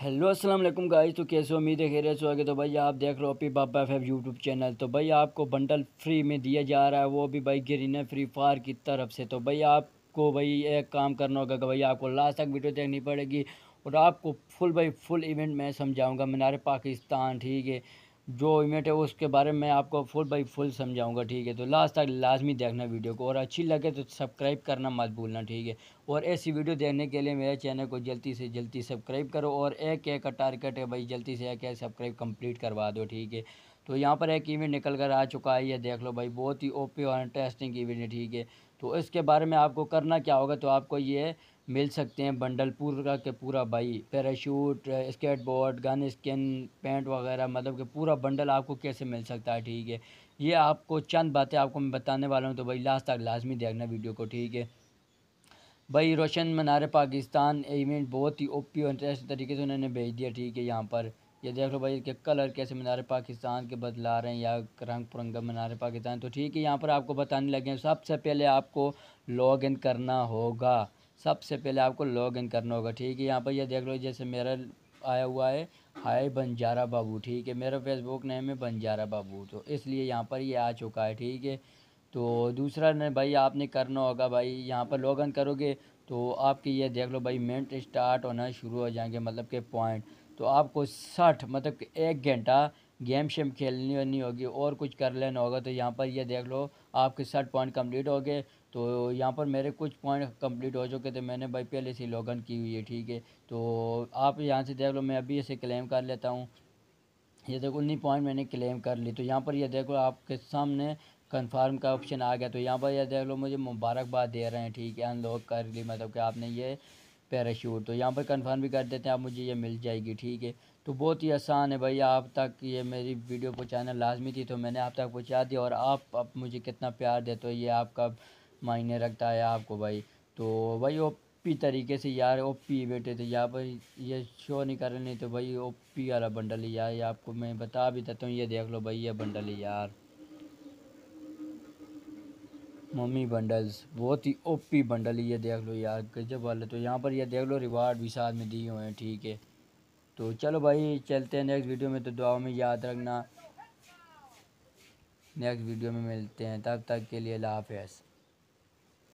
hello अस्सलाम वालेकुम guys तो कैसे उम्मीद है खेरे सो तो भाई आप देख रहे हो P Baba F YouTube channel तो भाई आपको बंडल फ्री में दिया जा रहा है वो भी भाई है फ्री फायर की तरफ से तो भाई आपको भाई एक काम करना होगा कि भाई आपको लास्ट तक वीडियो देखनी पड़ेगी और आपको फुल बाई फुल इवेंट मैं समझाऊँगा मीनार पाकिस्तान ठीक है जो इमेट है उसके बारे में आपको फुल बाई फुल समझाऊंगा ठीक है तो लास्ट तक लाजमी देखना वीडियो को और अच्छी लगे तो सब्सक्राइब करना मत भूलना ठीक है और ऐसी वीडियो देखने के लिए मेरे चैनल को जल्दी से जल्दी सब्सक्राइब करो और एक एक का टारगेट है भाई जल्दी से एक एक सब्सक्राइब कम्प्लीट करवा दो ठीक है तो यहाँ पर एक इवेंट निकल कर आ चुका है ये देख लो भाई बहुत ही ओपी और इंटरेस्टिंग इवेंट है ठीक है तो इसके बारे में आपको करना क्या होगा तो आपको ये मिल सकते हैं बंडल पूरा के पूरा भाई parachute skateboard gun skin paint वगैरह मतलब कि पूरा बंडल आपको कैसे मिल सकता है ठीक है ये आपको चंद बातें आपको मैं बताने वाला हूँ तो भाई लास्ट तक लाजमी देखना वीडियो को ठीक है भाई रोशन मनार पाकिस्तान इवेंट बहुत ही ओपी और इंटरेस्टिंग तरीके से उन्होंने भेज दिया ठीक है यहाँ पर ये देख लो भाई कि कलर कैसे मनार पाकिस्तान के बदला रहे हैं या रंग पुरंगा मनार पाकिस्तान तो ठीक है यहाँ पर आपको बताने लगे सबसे पहले आपको लॉग इन करना होगा सबसे पहले आपको लॉगिन करना होगा ठीक है यहाँ पर ये देख लो जैसे मेरा आया हुआ है हाय बंजारा बाबू ठीक है मेरा फेसबुक नेम है बंजारा बाबू तो इसलिए यहाँ पर ये आ चुका है ठीक है तो दूसरा ने भाई आपने करना होगा भाई यहाँ पर लॉगन करोगे तो आपके ये देख लो भाई मिनट स्टार्ट होना शुरू हो जाएंगे मतलब के पॉइंट तो आपको साठ मतलब एक घंटा गेम शेम खेलनी होनी होगी और कुछ कर लेना होगा तो यहाँ पर ये देख लो आपके साठ पॉइंट कंप्लीट हो गए तो यहाँ पर मेरे कुछ पॉइंट कंप्लीट हो चुके थे मैंने भाई पहले से लॉगन की हुई है ठीक है तो आप यहाँ से देख लो मैं अभी इसे क्लेम कर लेता हूँ ये देखो उन्नी पॉइंट मैंने क्लेम कर ली तो यहाँ पर ये देखो आपके सामने कंफर्म का ऑप्शन आ गया तो यहाँ पर यह देख लो मुझे मुबारकबाद दे रहे हैं ठीक है अनलॉक कर ली मतलब कि आपने ये पैराशूट तो यहाँ पर कंफर्म भी कर देते हैं आप मुझे ये मिल जाएगी ठीक है तो बहुत ही आसान है भाई आप तक ये मेरी वीडियो पहुँचाना लाजमी थी तो मैंने आप तक पहुँचा दिया और आप अब मुझे कितना प्यार देते हो ये आपका मायने रखता है आपको भाई तो भाई ओपी तरीके से यार ओपी बेटे तो यहाँ पर ये शो नहीं कर रहे नहीं तो भाई ओपी वाला बंडल ही यार ये आपको मैं बता भी देता हूँ ये देख लो भाई ये बंडल ही यार मम्मी बंडल्स बहुत ही ओपी बंडल ये देख लो यार गजब वाले तो यहाँ पर ये देख लो रिवार्ड भी साथ में दिए हुए हैं ठीक है तो चलो भाई चलते हैं नेक्स्ट वीडियो में तो दुआओं में याद रखना नेक्स्ट वीडियो में मिलते हैं तब तक के लिए लाफेज़